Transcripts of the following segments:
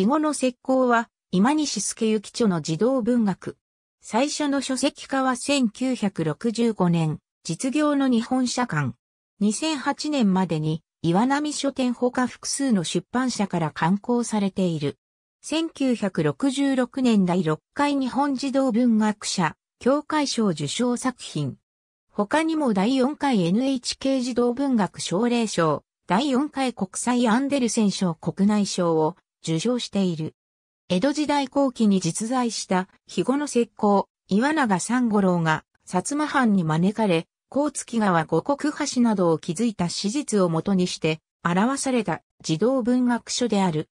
肥後の石膏は、今西助幸著の児童文学。最初の書籍化は1965年、実業の日本社館。2008年までに、岩波書店ほか複数の出版社から刊行されている。1966年第6回日本児童文学者、協会賞受賞作品。他にも第4回 NHK 児童文学奨励賞、第4回国際アンデルセン賞国内賞を受賞している。江戸時代後期に実在した肥後の石膏、岩永三五郎が薩摩藩に招かれ、甲月川五国橋などを築いた史実をもとにして表された児童文学書である。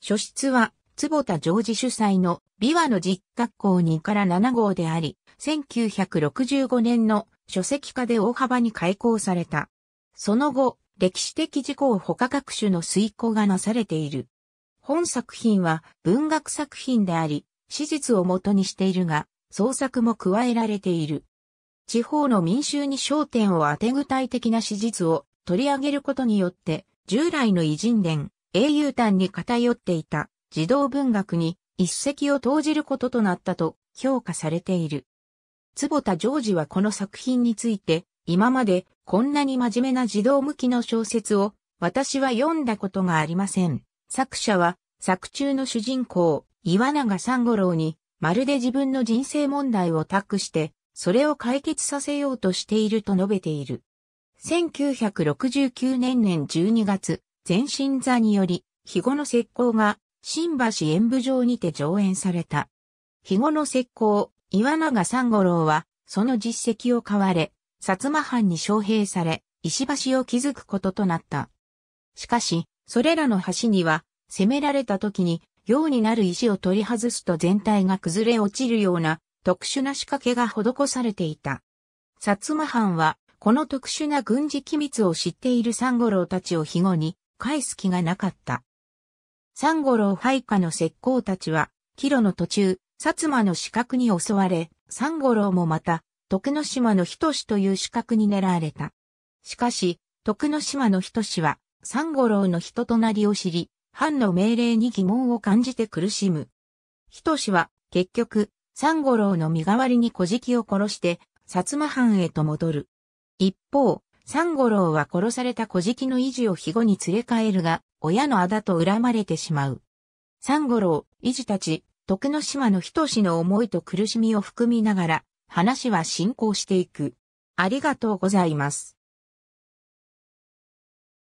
書室は坪田常治主催の美和の実学校2から7号であり、1965年の書籍化で大幅に開講された。その後、歴史的事項他各種の遂行がなされている。本作品は文学作品であり、史実をもとにしているが、創作も加えられている。地方の民衆に焦点を当て具体的な史実を取り上げることによって、従来の偉人伝、英雄譚に偏っていた児童文学に一石を投じることとなったと評価されている。坪田ジョージはこの作品について、今までこんなに真面目な児童向きの小説を私は読んだことがありません。作者は作中の主人公、岩永三五郎に、まるで自分の人生問題を託して、それを解決させようとしていると述べている。1969年年12月、全身座により、肥後の石膏が、新橋演舞場にて上演された。肥後の石膏、岩永三五郎は、その実績を買われ、薩摩藩に招聘され、石橋を築くこととなった。しかし、それらの橋には、攻められた時に、うになる石を取り外すと全体が崩れ落ちるような特殊な仕掛けが施されていた。薩摩藩は、この特殊な軍事機密を知っている三五郎たちを庇護に、返す気がなかった。三五郎配下の石膏たちは、帰路の途中、薩摩の死角に襲われ、三五郎もまた、徳之島の人志という死角に狙われた。しかし、徳之島の人志は、三五郎の人となりを知り、藩の命令に疑問を感じて苦しむ。仁は、結局、三五郎の身代わりに小敷を殺して、薩摩藩へと戻る。一方、三五郎は殺された小敷の維持を肥後に連れ帰るが、親の仇と恨まれてしまう。三五郎、維持たち、徳之島の仁の思いと苦しみを含みながら、話は進行していく。ありがとうございます。